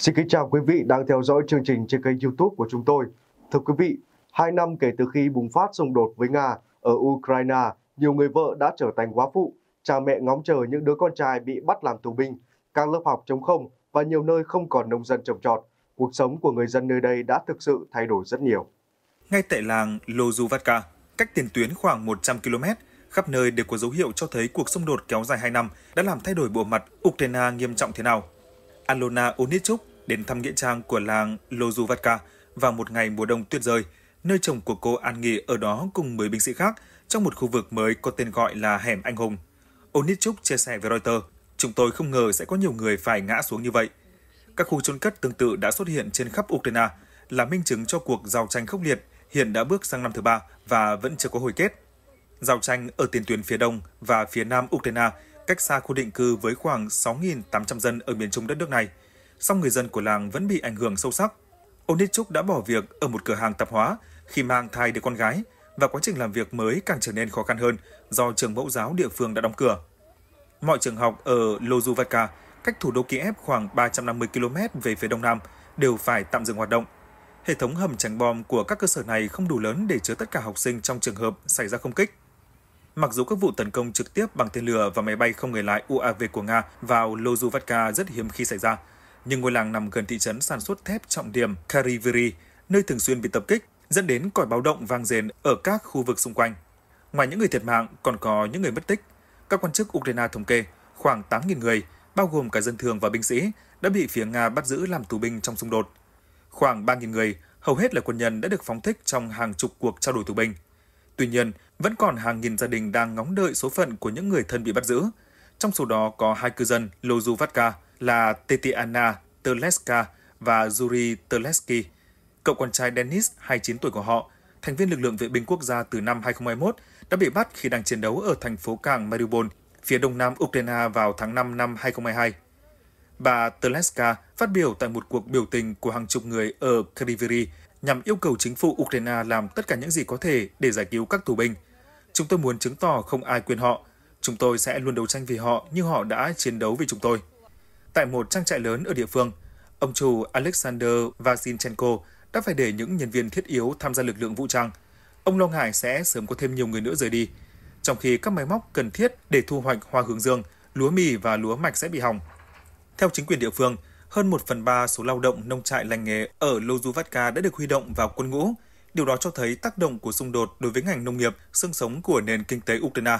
Xin kính chào quý vị đang theo dõi chương trình trên kênh youtube của chúng tôi. Thưa quý vị, hai năm kể từ khi bùng phát xung đột với Nga ở Ukraine, nhiều người vợ đã trở thành quá phụ, cha mẹ ngóng chờ những đứa con trai bị bắt làm tù binh, các lớp học chống không và nhiều nơi không còn nông dân trồng trọt. Cuộc sống của người dân nơi đây đã thực sự thay đổi rất nhiều. Ngay tại làng Lozuvatka, cách tiền tuyến khoảng 100 km, khắp nơi đều có dấu hiệu cho thấy cuộc xung đột kéo dài 2 năm đã làm thay đổi bộ mặt Ukraine nghiêm trọng thế nào. Alona Onichuk, đến thăm nghĩa trang của làng Lozuvatka vào một ngày mùa đông tuyết rơi, nơi chồng của cô an nghỉ ở đó cùng 10 binh sĩ khác trong một khu vực mới có tên gọi là Hẻm Anh Hùng. Onitchuk chia sẻ với Reuters, chúng tôi không ngờ sẽ có nhiều người phải ngã xuống như vậy. Các khu chôn cất tương tự đã xuất hiện trên khắp Ukraine, là minh chứng cho cuộc giao tranh khốc liệt hiện đã bước sang năm thứ ba và vẫn chưa có hồi kết. Giao tranh ở tiền tuyến phía đông và phía nam Ukraine cách xa khu định cư với khoảng 6.800 dân ở miền trung đất nước này – song người dân của làng vẫn bị ảnh hưởng sâu sắc. Ông Nít Trúc đã bỏ việc ở một cửa hàng tạp hóa khi mang thai đứa con gái và quá trình làm việc mới càng trở nên khó khăn hơn do trường mẫu giáo địa phương đã đóng cửa. Mọi trường học ở Lozuvaka, cách thủ đô Kiev khoảng 350 km về phía đông nam, đều phải tạm dừng hoạt động. Hệ thống hầm tránh bom của các cơ sở này không đủ lớn để chứa tất cả học sinh trong trường hợp xảy ra không kích. Mặc dù các vụ tấn công trực tiếp bằng tên lửa và máy bay không người lái UAV của Nga vào Lozuvka rất hiếm khi xảy ra, nhưng ngôi làng nằm gần thị trấn sản xuất thép trọng điểm Kariviri, nơi thường xuyên bị tập kích, dẫn đến còi báo động vang dền ở các khu vực xung quanh. Ngoài những người thiệt mạng, còn có những người mất tích. Các quan chức Ukraine thống kê khoảng 8.000 người, bao gồm cả dân thường và binh sĩ, đã bị phía Nga bắt giữ làm tù binh trong xung đột. Khoảng 3.000 người, hầu hết là quân nhân đã được phóng thích trong hàng chục cuộc trao đổi tù binh. Tuy nhiên, vẫn còn hàng nghìn gia đình đang ngóng đợi số phận của những người thân bị bắt giữ. Trong số đó có hai cư dân Lozuvatka, là Tetiana Teleska và Yuri Teleski. Cậu con trai Dennis, 29 tuổi của họ, thành viên lực lượng vệ binh quốc gia từ năm 2021, đã bị bắt khi đang chiến đấu ở thành phố cảng Mariupol, phía đông nam Ukraine vào tháng 5 năm 2022. Bà Teleska phát biểu tại một cuộc biểu tình của hàng chục người ở Kriviri nhằm yêu cầu chính phủ Ukraine làm tất cả những gì có thể để giải cứu các tù binh. Chúng tôi muốn chứng tỏ không ai quên họ. Chúng tôi sẽ luôn đấu tranh vì họ như họ đã chiến đấu vì chúng tôi tại một trang trại lớn ở địa phương, ông chủ Alexander Vasinchenko đã phải để những nhân viên thiết yếu tham gia lực lượng vũ trang. Ông lo ngại sẽ sớm có thêm nhiều người nữa rời đi, trong khi các máy móc cần thiết để thu hoạch hoa hướng dương, lúa mì và lúa mạch sẽ bị hỏng. Theo chính quyền địa phương, hơn 1 phần 3 số lao động nông trại lành nghề ở Lozuvatka đã được huy động vào quân ngũ. Điều đó cho thấy tác động của xung đột đối với ngành nông nghiệp, xương sống của nền kinh tế Ukraine.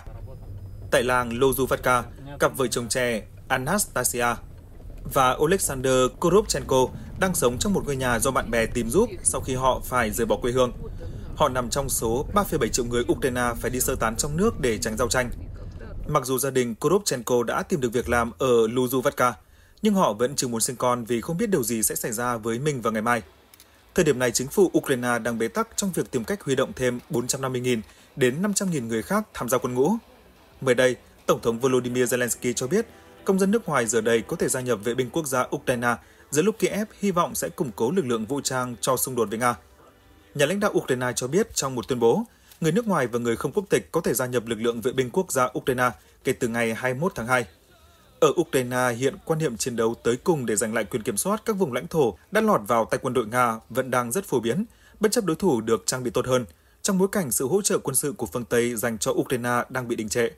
Tại làng Lozuvatka, cặp vợ chồng trẻ Anastasia và Alexander Korobchenko đang sống trong một ngôi nhà do bạn bè tìm giúp sau khi họ phải rời bỏ quê hương. Họ nằm trong số 3,7 triệu người Ukraine phải đi sơ tán trong nước để tránh giao tranh. Mặc dù gia đình Korobchenko đã tìm được việc làm ở Luzuvatka, nhưng họ vẫn chưa muốn sinh con vì không biết điều gì sẽ xảy ra với mình vào ngày mai. Thời điểm này, chính phủ Ukraine đang bế tắc trong việc tìm cách huy động thêm 450.000 đến 500.000 người khác tham gia quân ngũ. Mới đây, Tổng thống Volodymyr Zelensky cho biết công dân nước ngoài giờ đây có thể gia nhập vệ binh quốc gia Ukraine giữa lúc Kiev hy vọng sẽ củng cố lực lượng vũ trang cho xung đột với Nga. Nhà lãnh đạo Ukraine cho biết trong một tuyên bố, người nước ngoài và người không quốc tịch có thể gia nhập lực lượng vệ binh quốc gia Ukraine kể từ ngày 21 tháng 2. Ở Ukraine hiện quan niệm chiến đấu tới cùng để giành lại quyền kiểm soát các vùng lãnh thổ đã lọt vào tay quân đội Nga vẫn đang rất phổ biến, bất chấp đối thủ được trang bị tốt hơn, trong bối cảnh sự hỗ trợ quân sự của phương Tây dành cho Ukraine đang bị đình trệ.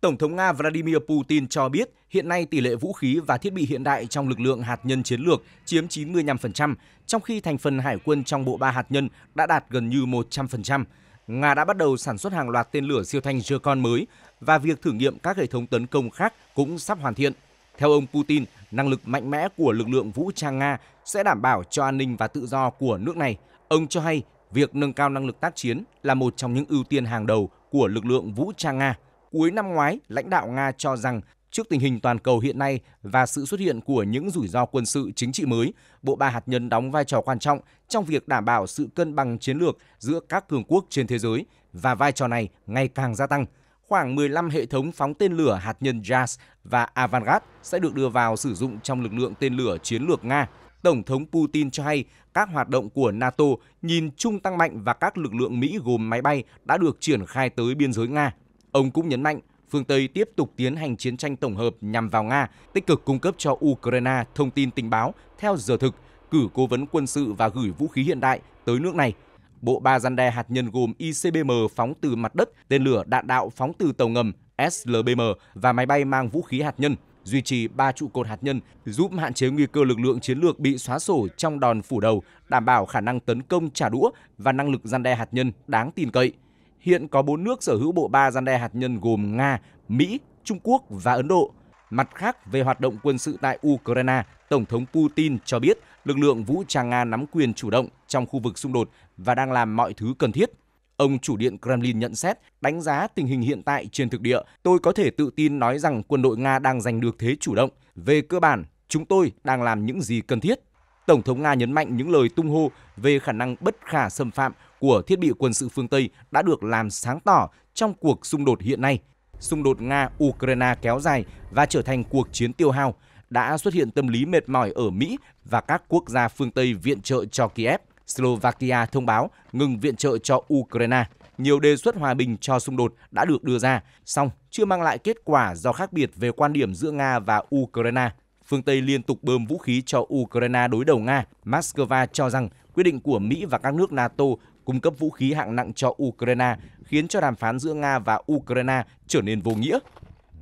Tổng thống Nga Vladimir Putin cho biết hiện nay tỷ lệ vũ khí và thiết bị hiện đại trong lực lượng hạt nhân chiến lược chiếm 95%, trong khi thành phần hải quân trong bộ ba hạt nhân đã đạt gần như 100%. Nga đã bắt đầu sản xuất hàng loạt tên lửa siêu thanh Jokon mới và việc thử nghiệm các hệ thống tấn công khác cũng sắp hoàn thiện. Theo ông Putin, năng lực mạnh mẽ của lực lượng vũ trang Nga sẽ đảm bảo cho an ninh và tự do của nước này. Ông cho hay việc nâng cao năng lực tác chiến là một trong những ưu tiên hàng đầu của lực lượng vũ trang Nga. Cuối năm ngoái, lãnh đạo Nga cho rằng trước tình hình toàn cầu hiện nay và sự xuất hiện của những rủi ro quân sự chính trị mới, bộ ba hạt nhân đóng vai trò quan trọng trong việc đảm bảo sự cân bằng chiến lược giữa các cường quốc trên thế giới và vai trò này ngày càng gia tăng. Khoảng 15 hệ thống phóng tên lửa hạt nhân JAS và Avangard sẽ được đưa vào sử dụng trong lực lượng tên lửa chiến lược Nga. Tổng thống Putin cho hay các hoạt động của NATO nhìn chung tăng mạnh và các lực lượng Mỹ gồm máy bay đã được triển khai tới biên giới Nga Ông cũng nhấn mạnh phương Tây tiếp tục tiến hành chiến tranh tổng hợp nhằm vào Nga, tích cực cung cấp cho Ukraine thông tin tình báo theo giờ thực, cử cố vấn quân sự và gửi vũ khí hiện đại tới nước này. Bộ ba gian đe hạt nhân gồm ICBM phóng từ mặt đất, tên lửa đạn đạo phóng từ tàu ngầm SLBM và máy bay mang vũ khí hạt nhân, duy trì ba trụ cột hạt nhân, giúp hạn chế nguy cơ lực lượng chiến lược bị xóa sổ trong đòn phủ đầu, đảm bảo khả năng tấn công trả đũa và năng lực gian đe hạt nhân đáng tin cậy hiện có bốn nước sở hữu bộ ba gian đe hạt nhân gồm Nga, Mỹ, Trung Quốc và Ấn Độ. Mặt khác, về hoạt động quân sự tại Ukraine, Tổng thống Putin cho biết lực lượng vũ trang Nga nắm quyền chủ động trong khu vực xung đột và đang làm mọi thứ cần thiết. Ông chủ điện Kremlin nhận xét, đánh giá tình hình hiện tại trên thực địa, tôi có thể tự tin nói rằng quân đội Nga đang giành được thế chủ động. Về cơ bản, chúng tôi đang làm những gì cần thiết. Tổng thống Nga nhấn mạnh những lời tung hô về khả năng bất khả xâm phạm của thiết bị quân sự phương Tây đã được làm sáng tỏ trong cuộc xung đột hiện nay. Xung đột Nga-Ukraine kéo dài và trở thành cuộc chiến tiêu hao đã xuất hiện tâm lý mệt mỏi ở Mỹ và các quốc gia phương Tây viện trợ cho Kiev. Slovakia thông báo ngừng viện trợ cho Ukraine. Nhiều đề xuất hòa bình cho xung đột đã được đưa ra, song chưa mang lại kết quả do khác biệt về quan điểm giữa Nga và Ukraine phương Tây liên tục bơm vũ khí cho Ukraine đối đầu Nga, Moscow cho rằng quyết định của Mỹ và các nước NATO cung cấp vũ khí hạng nặng cho Ukraine khiến cho đàm phán giữa Nga và Ukraine trở nên vô nghĩa.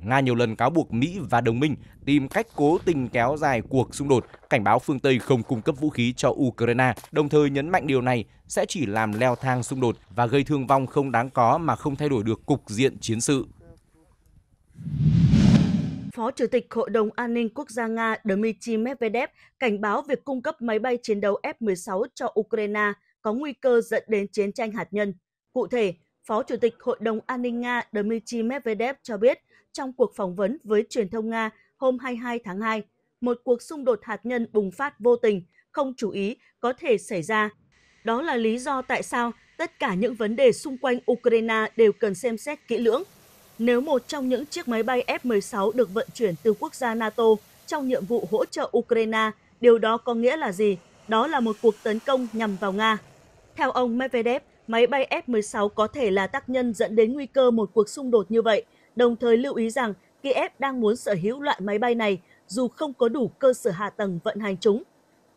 Nga nhiều lần cáo buộc Mỹ và đồng minh tìm cách cố tình kéo dài cuộc xung đột, cảnh báo phương Tây không cung cấp vũ khí cho Ukraine, đồng thời nhấn mạnh điều này sẽ chỉ làm leo thang xung đột và gây thương vong không đáng có mà không thay đổi được cục diện chiến sự. Phó Chủ tịch Hội đồng An ninh Quốc gia Nga Dmitry Medvedev cảnh báo việc cung cấp máy bay chiến đấu F-16 cho Ukraine có nguy cơ dẫn đến chiến tranh hạt nhân. Cụ thể, Phó Chủ tịch Hội đồng An ninh Nga Dmitry Medvedev cho biết trong cuộc phỏng vấn với truyền thông Nga hôm 22 tháng 2, một cuộc xung đột hạt nhân bùng phát vô tình, không chú ý có thể xảy ra. Đó là lý do tại sao tất cả những vấn đề xung quanh Ukraine đều cần xem xét kỹ lưỡng – nếu một trong những chiếc máy bay F-16 được vận chuyển từ quốc gia NATO trong nhiệm vụ hỗ trợ Ukraine, điều đó có nghĩa là gì? Đó là một cuộc tấn công nhằm vào Nga. Theo ông Medvedev, máy bay F-16 có thể là tác nhân dẫn đến nguy cơ một cuộc xung đột như vậy, đồng thời lưu ý rằng Kiev đang muốn sở hữu loại máy bay này dù không có đủ cơ sở hạ tầng vận hành chúng.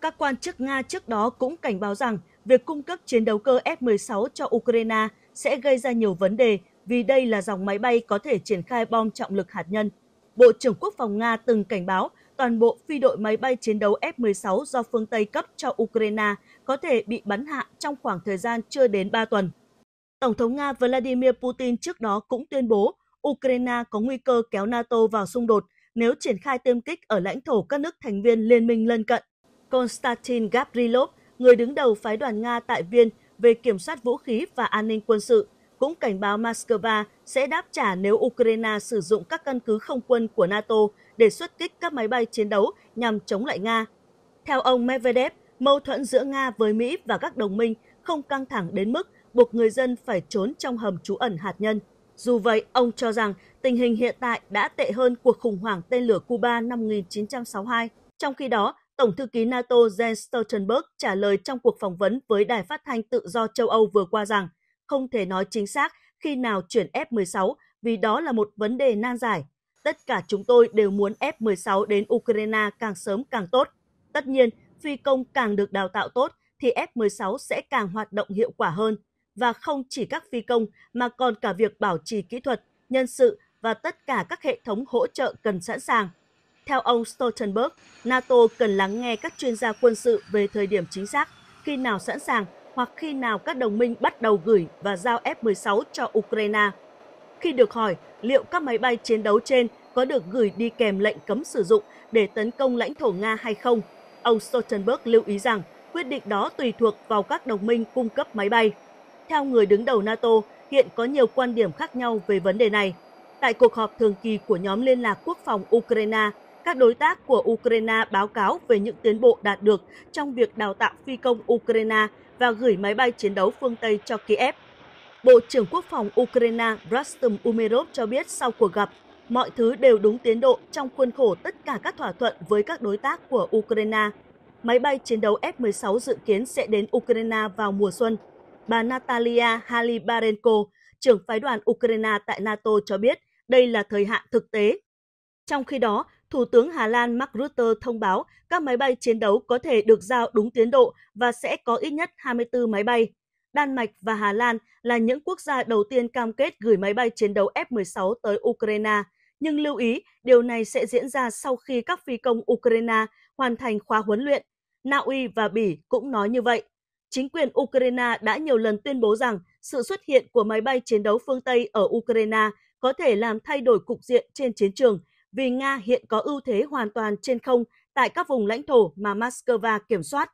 Các quan chức Nga trước đó cũng cảnh báo rằng việc cung cấp chiến đấu cơ F-16 cho Ukraine sẽ gây ra nhiều vấn đề vì đây là dòng máy bay có thể triển khai bom trọng lực hạt nhân. Bộ trưởng Quốc phòng Nga từng cảnh báo toàn bộ phi đội máy bay chiến đấu F-16 do phương Tây cấp cho Ukraine có thể bị bắn hạ trong khoảng thời gian chưa đến 3 tuần. Tổng thống Nga Vladimir Putin trước đó cũng tuyên bố Ukraine có nguy cơ kéo NATO vào xung đột nếu triển khai tiêm kích ở lãnh thổ các nước thành viên liên minh lân cận. Konstantin Gavrilov, người đứng đầu phái đoàn Nga tại Viên về kiểm soát vũ khí và an ninh quân sự, cũng cảnh báo Moscow sẽ đáp trả nếu Ukraine sử dụng các căn cứ không quân của NATO để xuất kích các máy bay chiến đấu nhằm chống lại Nga. Theo ông Medvedev, mâu thuẫn giữa Nga với Mỹ và các đồng minh không căng thẳng đến mức buộc người dân phải trốn trong hầm trú ẩn hạt nhân. Dù vậy, ông cho rằng tình hình hiện tại đã tệ hơn cuộc khủng hoảng tên lửa Cuba năm 1962. Trong khi đó, Tổng thư ký NATO Jens Stoltenberg trả lời trong cuộc phỏng vấn với đài phát thanh tự do châu Âu vừa qua rằng không thể nói chính xác khi nào chuyển F-16 vì đó là một vấn đề nan giải. Tất cả chúng tôi đều muốn F-16 đến Ukraine càng sớm càng tốt. Tất nhiên, phi công càng được đào tạo tốt thì F-16 sẽ càng hoạt động hiệu quả hơn. Và không chỉ các phi công mà còn cả việc bảo trì kỹ thuật, nhân sự và tất cả các hệ thống hỗ trợ cần sẵn sàng. Theo ông Stoltenberg, NATO cần lắng nghe các chuyên gia quân sự về thời điểm chính xác, khi nào sẵn sàng hoặc khi nào các đồng minh bắt đầu gửi và giao F-16 cho Ukraine. Khi được hỏi liệu các máy bay chiến đấu trên có được gửi đi kèm lệnh cấm sử dụng để tấn công lãnh thổ Nga hay không, ông Stoltenberg lưu ý rằng quyết định đó tùy thuộc vào các đồng minh cung cấp máy bay. Theo người đứng đầu NATO, hiện có nhiều quan điểm khác nhau về vấn đề này. Tại cuộc họp thường kỳ của nhóm liên lạc quốc phòng Ukraine các đối tác của Ukraine báo cáo về những tiến bộ đạt được trong việc đào tạo phi công Ukraine và gửi máy bay chiến đấu phương Tây cho Kiev. Bộ trưởng Quốc phòng Ukraine Rastum Umerov cho biết sau cuộc gặp, mọi thứ đều đúng tiến độ trong khuôn khổ tất cả các thỏa thuận với các đối tác của Ukraine. Máy bay chiến đấu F-16 dự kiến sẽ đến Ukraine vào mùa xuân. Bà Natalia Halibarenko, trưởng phái đoàn Ukraine tại NATO cho biết đây là thời hạn thực tế. Trong khi đó, Thủ tướng Hà Lan Mark Rutte thông báo các máy bay chiến đấu có thể được giao đúng tiến độ và sẽ có ít nhất 24 máy bay. Đan Mạch và Hà Lan là những quốc gia đầu tiên cam kết gửi máy bay chiến đấu F-16 tới Ukraine. Nhưng lưu ý, điều này sẽ diễn ra sau khi các phi công Ukraine hoàn thành khóa huấn luyện. Na Uy và Bỉ cũng nói như vậy. Chính quyền Ukraine đã nhiều lần tuyên bố rằng sự xuất hiện của máy bay chiến đấu phương Tây ở Ukraine có thể làm thay đổi cục diện trên chiến trường vì Nga hiện có ưu thế hoàn toàn trên không tại các vùng lãnh thổ mà Moscow kiểm soát.